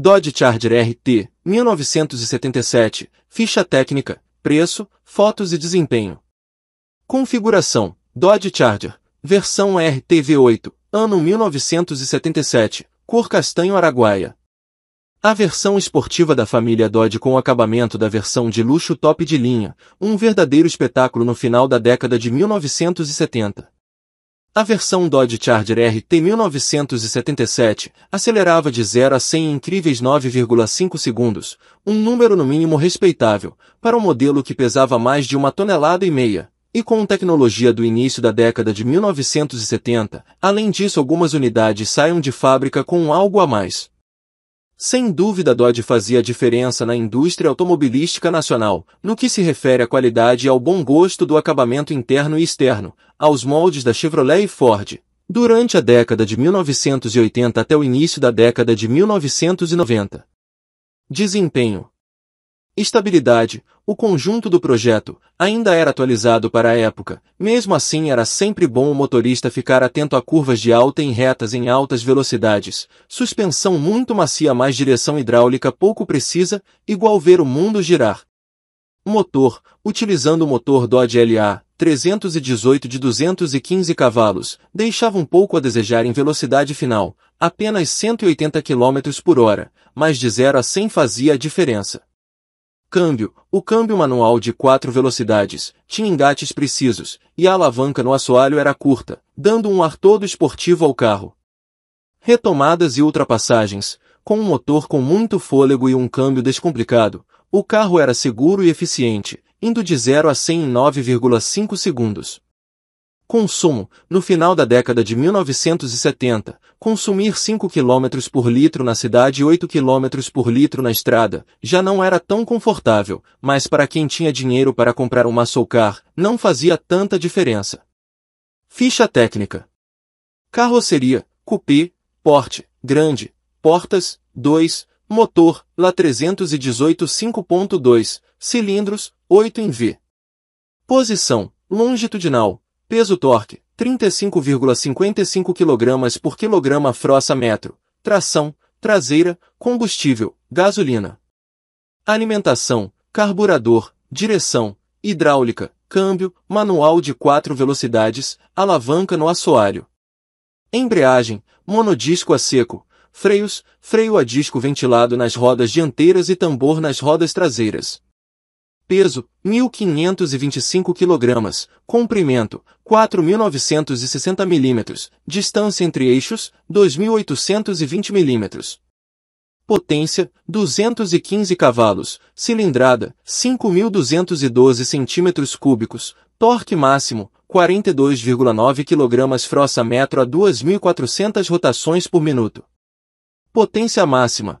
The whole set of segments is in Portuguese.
Dodge Charger RT, 1977, ficha técnica, preço, fotos e desempenho. Configuração, Dodge Charger, versão v 8 ano 1977, cor castanho araguaia. A versão esportiva da família Dodge com o acabamento da versão de luxo top de linha, um verdadeiro espetáculo no final da década de 1970. A versão Dodge Charger RT 1977 acelerava de 0 a 100 em incríveis 9,5 segundos, um número no mínimo respeitável, para um modelo que pesava mais de uma tonelada e meia. E com tecnologia do início da década de 1970, além disso algumas unidades saem de fábrica com algo a mais. Sem dúvida Dodge fazia diferença na indústria automobilística nacional, no que se refere à qualidade e ao bom gosto do acabamento interno e externo, aos moldes da Chevrolet e Ford. Durante a década de 1980 até o início da década de 1990. Desempenho Estabilidade. O conjunto do projeto ainda era atualizado para a época. Mesmo assim, era sempre bom o motorista ficar atento a curvas de alta em retas em altas velocidades. Suspensão muito macia mais direção hidráulica pouco precisa, igual ver o mundo girar. Motor. Utilizando o motor Dodge LA 318 de 215 cavalos, deixava um pouco a desejar em velocidade final, apenas 180 km por hora, mas de 0 a 100 fazia a diferença. Câmbio. O câmbio manual de quatro velocidades, tinha engates precisos, e a alavanca no assoalho era curta, dando um ar todo esportivo ao carro. Retomadas e ultrapassagens. Com um motor com muito fôlego e um câmbio descomplicado, o carro era seguro e eficiente, indo de 0 a 100 em 9,5 segundos. Consumo. No final da década de 1970, consumir 5 km por litro na cidade e 8 km por litro na estrada já não era tão confortável, mas para quem tinha dinheiro para comprar uma car, não fazia tanta diferença. Ficha técnica. Carroceria, cupê, porte, grande, portas, 2, motor, lá 318 5.2, cilindros, 8 em V. Posição, longitudinal, Peso torque, 35,55 kg por quilograma frossa metro. Tração, traseira, combustível, gasolina. Alimentação, carburador, direção, hidráulica, câmbio, manual de quatro velocidades, alavanca no assoalho. Embreagem, monodisco a seco, freios, freio a disco ventilado nas rodas dianteiras e tambor nas rodas traseiras peso, 1.525 kg, comprimento, 4.960 mm, distância entre eixos, 2.820 mm. Potência, 215 cavalos, cilindrada, 5.212 cm3, torque máximo, 42,9 kg frossa metro a 2.400 rotações por minuto. Potência máxima,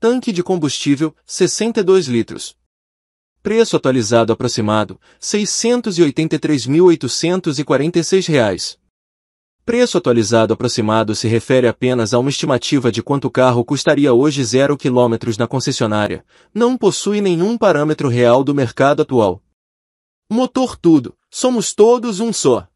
Tanque de combustível, 62 litros. Preço atualizado aproximado, R$ 683.846. Preço atualizado aproximado se refere apenas a uma estimativa de quanto o carro custaria hoje 0 km na concessionária. Não possui nenhum parâmetro real do mercado atual. Motor tudo, somos todos um só.